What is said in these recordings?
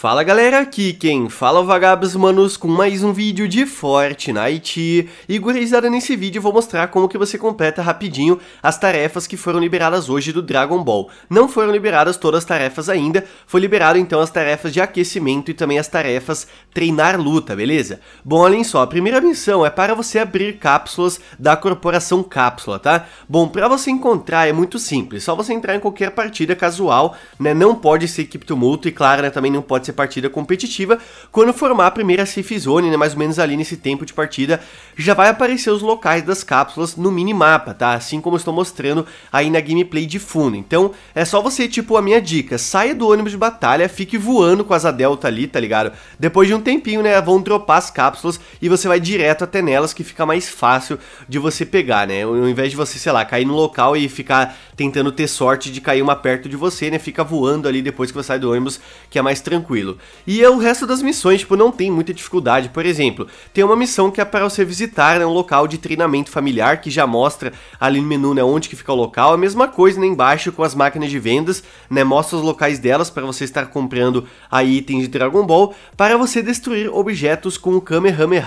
Fala galera, aqui quem fala é Vagabos Manos com mais um vídeo de Fortnite E gurizada, nesse vídeo eu vou mostrar como que você completa rapidinho as tarefas que foram liberadas hoje do Dragon Ball Não foram liberadas todas as tarefas ainda, foi liberado então as tarefas de aquecimento e também as tarefas treinar luta, beleza? Bom, olhem só, a primeira missão é para você abrir cápsulas da Corporação Cápsula, tá? Bom, para você encontrar é muito simples, só você entrar em qualquer partida casual, né? Não pode ser equipe tumulto e claro, né, também não pode ser partida competitiva. Quando formar a primeira safe zone, né, mais ou menos ali nesse tempo de partida, já vai aparecer os locais das cápsulas no minimapa, tá? Assim como estou mostrando aí na gameplay de fundo. Então, é só você, tipo, a minha dica, saia do ônibus de batalha, fique voando com as asa delta ali, tá ligado? Depois de um tempinho, né, vão dropar as cápsulas e você vai direto até nelas, que fica mais fácil de você pegar, né? Ao invés de você, sei lá, cair no local e ficar tentando ter sorte de cair uma perto de você, né? Fica voando ali depois que você sai do ônibus, que é mais tranquilo tranquilo. E é o resto das missões, tipo, não tem muita dificuldade. Por exemplo, tem uma missão que é para você visitar né, um local de treinamento familiar, que já mostra ali no menu né, onde que fica o local. A mesma coisa né, embaixo com as máquinas de vendas, né, mostra os locais delas para você estar comprando aí itens de Dragon Ball, para você destruir objetos com o Kamehameha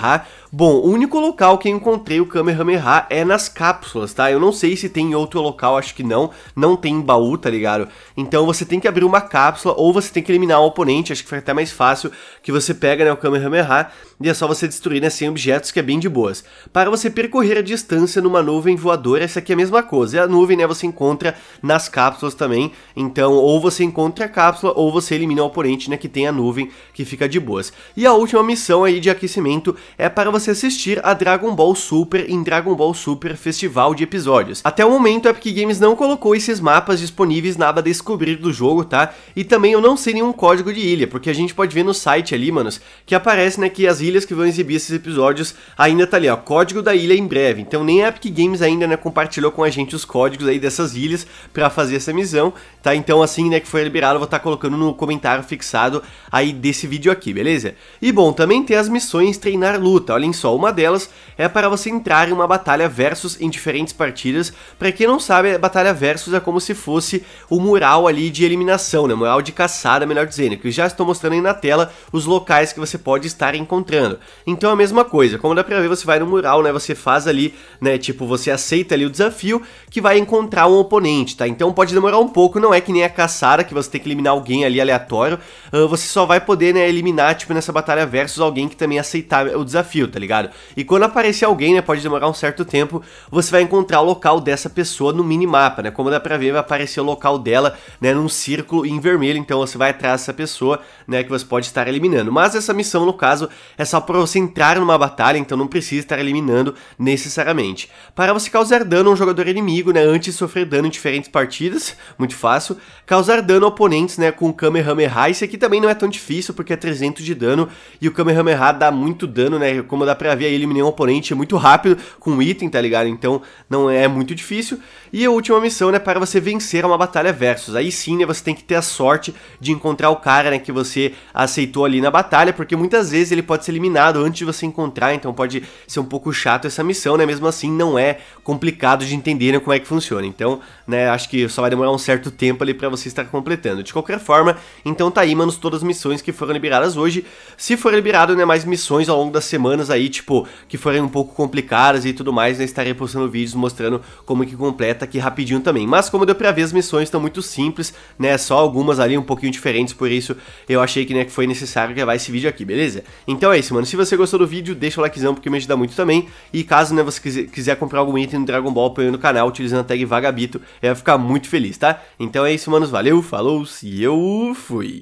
Bom, o único local que eu encontrei o Kamehameha é nas cápsulas, tá? Eu não sei se tem em outro local, acho que não. Não tem em baú, tá ligado? Então você tem que abrir uma cápsula ou você tem que eliminar um oponente, acho que foi até mais fácil, que você pega né, o Kamehameha e é só você destruir né, sem objetos, que é bem de boas. Para você percorrer a distância numa nuvem voadora, essa aqui é a mesma coisa. É a nuvem né, você encontra nas cápsulas também, então ou você encontra a cápsula ou você elimina o oponente né, que tem a nuvem, que fica de boas. E a última missão aí de aquecimento é para você você assistir a Dragon Ball Super em Dragon Ball Super Festival de Episódios. Até o momento, a Epic Games não colocou esses mapas disponíveis na aba Descobrir do jogo, tá? E também eu não sei nenhum código de ilha, porque a gente pode ver no site ali, manos, que aparece, né, que as ilhas que vão exibir esses episódios ainda tá ali, ó, código da ilha em breve. Então nem a Epic Games ainda, né, compartilhou com a gente os códigos aí dessas ilhas para fazer essa missão, tá? Então assim, né, que foi liberado, eu vou estar tá colocando no comentário fixado aí desse vídeo aqui, beleza? E bom, também tem as missões treinar luta, olha só uma delas, é para você entrar em uma batalha versus em diferentes partidas. Para quem não sabe, a é batalha versus é como se fosse o mural ali de eliminação, né? Mural de caçada, melhor dizendo, que eu já estou mostrando aí na tela os locais que você pode estar encontrando. Então é a mesma coisa, como dá pra ver, você vai no mural, né? Você faz ali, né? Tipo, você aceita ali o desafio que vai encontrar um oponente, tá? Então pode demorar um pouco, não é que nem a caçada, que você tem que eliminar alguém ali aleatório. Uh, você só vai poder, né, eliminar, tipo, nessa batalha versus alguém que também aceitar o desafio, tá ligado? E quando aparecer alguém, né, pode demorar um certo tempo, você vai encontrar o local dessa pessoa no minimapa, né? Como dá pra ver, vai aparecer o local dela, né, num círculo em vermelho, então você vai atrás dessa pessoa, né, que você pode estar eliminando. Mas essa missão, no caso, é só pra você entrar numa batalha, então não precisa estar eliminando necessariamente. Para você causar dano a um jogador inimigo, né, antes de sofrer dano em diferentes partidas, muito fácil, causar dano a oponentes, né, com Kamehameha, esse aqui também não é tão difícil, porque é 300 de dano, e o Kamehameha dá muito dano, né, como dá pra ver aí eliminei um oponente é muito rápido com um item, tá ligado? Então não é muito difícil. E a última missão, né, para você vencer é uma batalha versus. Aí sim, né, você tem que ter a sorte de encontrar o cara, né, que você aceitou ali na batalha, porque muitas vezes ele pode ser eliminado antes de você encontrar, então pode ser um pouco chato essa missão, né? Mesmo assim, não é complicado de entender né, como é que funciona. Então, né, acho que só vai demorar um certo tempo ali para você estar completando. De qualquer forma, então tá aí, manos, todas as missões que foram liberadas hoje. Se for liberado, né, mais missões ao longo das semanas aí aí, tipo, que forem um pouco complicadas e tudo mais, né, estarei postando vídeos mostrando como que completa aqui rapidinho também. Mas como deu pra ver, as missões estão muito simples, né, só algumas ali um pouquinho diferentes, por isso eu achei que, né, que foi necessário gravar esse vídeo aqui, beleza? Então é isso, mano, se você gostou do vídeo, deixa o likezão porque me ajuda muito também, e caso, né, você quiser, comprar algum item no Dragon Ball apoiando no canal, utilizando a tag Vagabito, eu ia ficar muito feliz, tá? Então é isso, manos, valeu, falou, e eu fui!